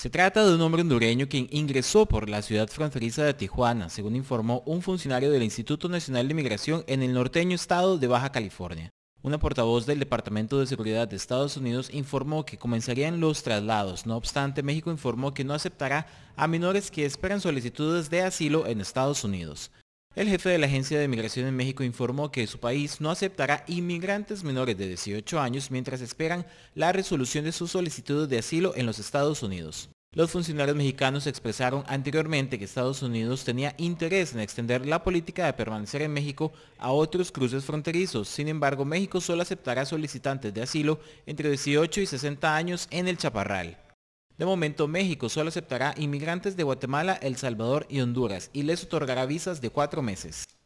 Se trata de un hombre hondureño quien ingresó por la ciudad fronteriza de Tijuana, según informó un funcionario del Instituto Nacional de Migración en el norteño estado de Baja California. Una portavoz del Departamento de Seguridad de Estados Unidos informó que comenzarían los traslados, no obstante México informó que no aceptará a menores que esperan solicitudes de asilo en Estados Unidos. El jefe de la Agencia de Migración en México informó que su país no aceptará inmigrantes menores de 18 años mientras esperan la resolución de sus solicitudes de asilo en los Estados Unidos. Los funcionarios mexicanos expresaron anteriormente que Estados Unidos tenía interés en extender la política de permanecer en México a otros cruces fronterizos. Sin embargo, México solo aceptará solicitantes de asilo entre 18 y 60 años en el Chaparral. De momento, México solo aceptará inmigrantes de Guatemala, El Salvador y Honduras y les otorgará visas de cuatro meses.